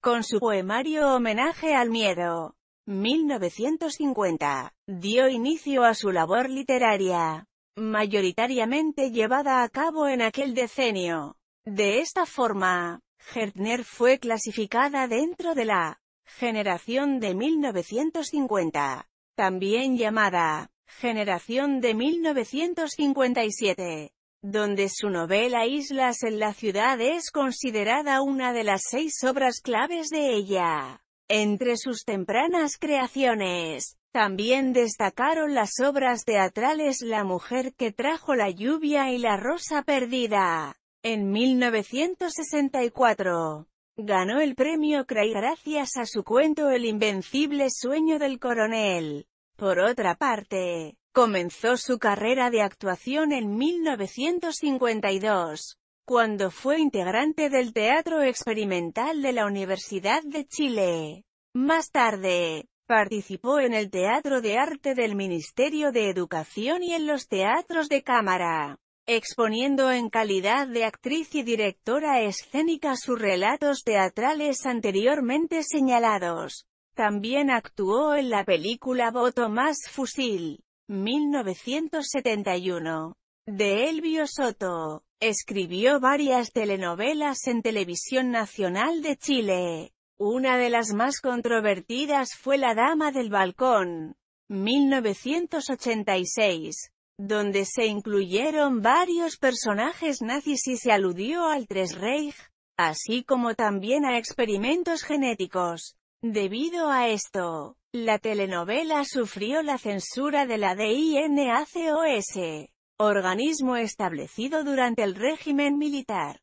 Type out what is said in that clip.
con su poemario Homenaje al Miedo. 1950, dio inicio a su labor literaria, mayoritariamente llevada a cabo en aquel decenio. De esta forma, Gertner fue clasificada dentro de la generación de 1950, también llamada generación de 1957 donde su novela Islas en la ciudad es considerada una de las seis obras claves de ella. Entre sus tempranas creaciones, también destacaron las obras teatrales La mujer que trajo la lluvia y La rosa perdida. En 1964, ganó el premio Cray gracias a su cuento El invencible sueño del coronel. Por otra parte, Comenzó su carrera de actuación en 1952, cuando fue integrante del Teatro Experimental de la Universidad de Chile. Más tarde, participó en el Teatro de Arte del Ministerio de Educación y en los teatros de cámara exponiendo en calidad de actriz y directora escénica sus relatos teatrales anteriormente señalados. También actuó en la película Voto más Fusil, 1971, de Elvio Soto. Escribió varias telenovelas en Televisión Nacional de Chile. Una de las más controvertidas fue La Dama del Balcón, 1986, donde se incluyeron varios personajes nazis y se aludió al Tres Reich, así como también a experimentos genéticos. Debido a esto, la telenovela sufrió la censura de la DINACOS, organismo establecido durante el régimen militar.